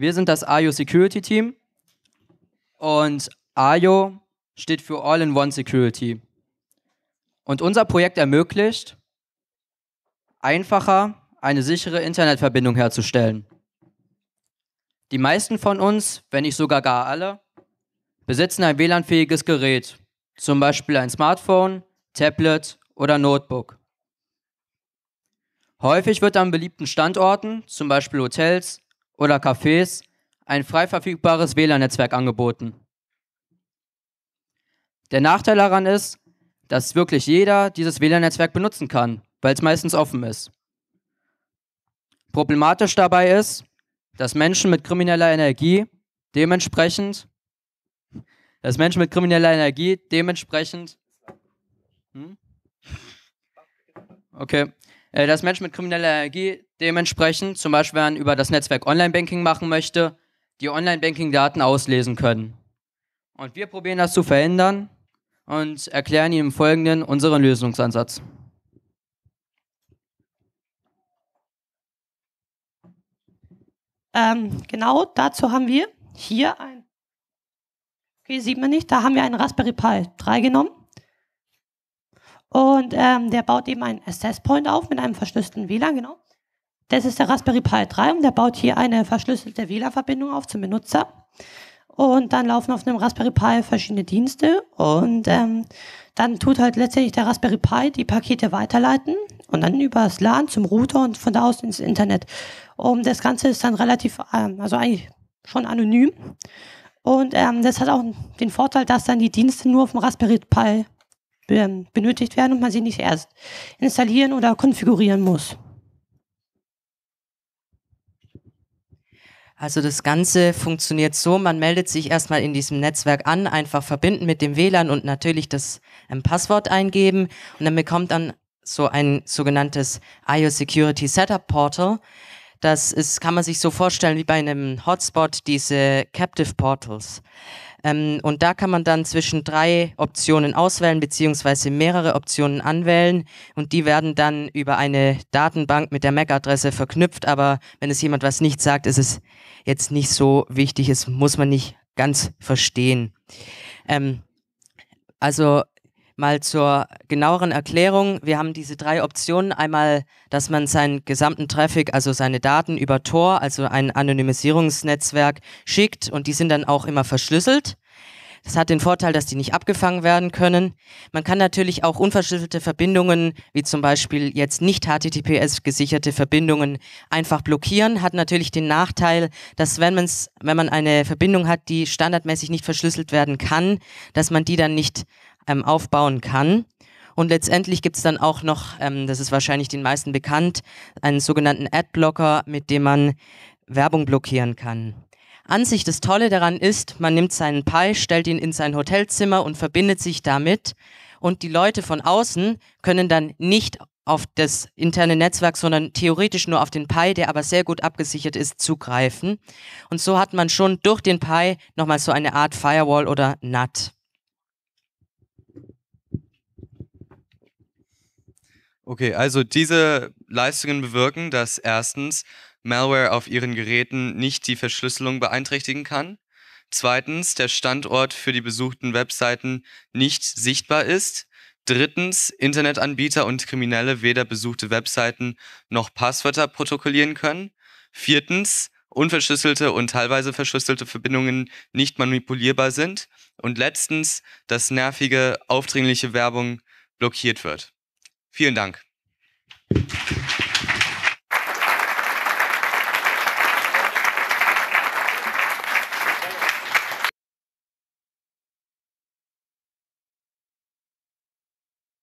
Wir sind das IO Security Team und IO steht für All-in-One Security. Und unser Projekt ermöglicht, einfacher eine sichere Internetverbindung herzustellen. Die meisten von uns, wenn nicht sogar gar alle, besitzen ein WLAN-fähiges Gerät, zum Beispiel ein Smartphone, Tablet oder Notebook. Häufig wird an beliebten Standorten, zum Beispiel Hotels, oder Cafés ein frei verfügbares WLAN-Netzwerk angeboten. Der Nachteil daran ist, dass wirklich jeder dieses WLAN-Netzwerk benutzen kann, weil es meistens offen ist. Problematisch dabei ist, dass Menschen mit krimineller Energie dementsprechend dass Menschen mit krimineller Energie dementsprechend hm? okay, äh, dass Menschen mit krimineller Energie dementsprechend, zum Beispiel wenn man über das Netzwerk Online-Banking machen möchte, die Online-Banking-Daten auslesen können. Und wir probieren das zu verhindern und erklären Ihnen im Folgenden unseren Lösungsansatz. Ähm, genau dazu haben wir hier ein, okay, sieht man nicht, da haben wir einen Raspberry Pi 3 genommen. Und ähm, der baut eben einen Assess Point auf mit einem verschlüsselten WLAN, genau. Das ist der Raspberry Pi 3 und der baut hier eine verschlüsselte WLAN-Verbindung auf zum Benutzer. Und dann laufen auf einem Raspberry Pi verschiedene Dienste und ähm, dann tut halt letztendlich der Raspberry Pi die Pakete weiterleiten und dann übers LAN zum Router und von da aus ins Internet. Und das Ganze ist dann relativ, ähm, also eigentlich schon anonym. Und ähm, das hat auch den Vorteil, dass dann die Dienste nur auf dem Raspberry Pi ähm, benötigt werden und man sie nicht erst installieren oder konfigurieren muss. Also das Ganze funktioniert so, man meldet sich erstmal in diesem Netzwerk an, einfach verbinden mit dem WLAN und natürlich das ähm, Passwort eingeben und dann bekommt dann so ein sogenanntes IO Security Setup Portal, das ist, kann man sich so vorstellen wie bei einem Hotspot, diese Captive Portals. Ähm, und da kann man dann zwischen drei Optionen auswählen, beziehungsweise mehrere Optionen anwählen. Und die werden dann über eine Datenbank mit der MAC-Adresse verknüpft. Aber wenn es jemand was nicht sagt, ist es jetzt nicht so wichtig. Es muss man nicht ganz verstehen. Ähm, also Mal zur genaueren Erklärung. Wir haben diese drei Optionen. Einmal, dass man seinen gesamten Traffic, also seine Daten über Tor, also ein Anonymisierungsnetzwerk schickt und die sind dann auch immer verschlüsselt. Das hat den Vorteil, dass die nicht abgefangen werden können. Man kann natürlich auch unverschlüsselte Verbindungen, wie zum Beispiel jetzt nicht HTTPS gesicherte Verbindungen, einfach blockieren. Hat natürlich den Nachteil, dass wenn, man's, wenn man eine Verbindung hat, die standardmäßig nicht verschlüsselt werden kann, dass man die dann nicht ähm, aufbauen kann. Und letztendlich gibt es dann auch noch, ähm, das ist wahrscheinlich den meisten bekannt, einen sogenannten Adblocker, mit dem man Werbung blockieren kann. An sich das Tolle daran ist, man nimmt seinen Pi, stellt ihn in sein Hotelzimmer und verbindet sich damit. Und die Leute von außen können dann nicht auf das interne Netzwerk, sondern theoretisch nur auf den Pi, der aber sehr gut abgesichert ist, zugreifen. Und so hat man schon durch den Pi nochmal so eine Art Firewall oder NAT. Okay, also diese Leistungen bewirken, dass erstens Malware auf ihren Geräten nicht die Verschlüsselung beeinträchtigen kann, zweitens der Standort für die besuchten Webseiten nicht sichtbar ist, drittens Internetanbieter und Kriminelle weder besuchte Webseiten noch Passwörter protokollieren können, viertens unverschlüsselte und teilweise verschlüsselte Verbindungen nicht manipulierbar sind und letztens, dass nervige, aufdringliche Werbung blockiert wird. Vielen Dank.